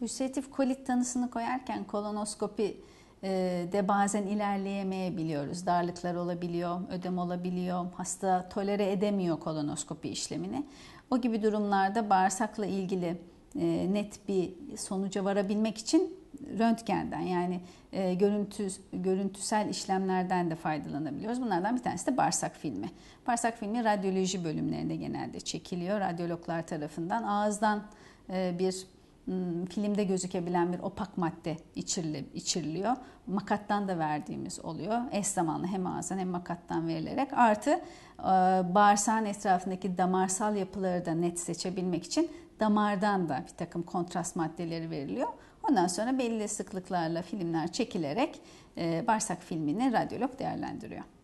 Ülseratif kolit tanısını koyarken kolonoskopi e, de bazen ilerleyemeyebiliyoruz. Darlıklar olabiliyor, ödem olabiliyor, hasta tolere edemiyor kolonoskopi işlemini. O gibi durumlarda bağırsakla ilgili e, net bir sonuca varabilmek için röntgenden yani e, görüntü, görüntüsel işlemlerden de faydalanabiliyoruz. Bunlardan bir tanesi de bağırsak filmi. Bağırsak filmi radyoloji bölümlerinde genelde çekiliyor radyologlar tarafından. Ağızdan e, bir Hmm, filmde gözükebilen bir opak madde içiriliyor. Makattan da verdiğimiz oluyor. Eş zamanlı hem ağızdan hem makattan verilerek. Artı e, bağırsağın etrafındaki damarsal yapıları da net seçebilmek için damardan da bir takım kontrast maddeleri veriliyor. Ondan sonra belli sıklıklarla filmler çekilerek e, bağırsak filmini radyolog değerlendiriyor.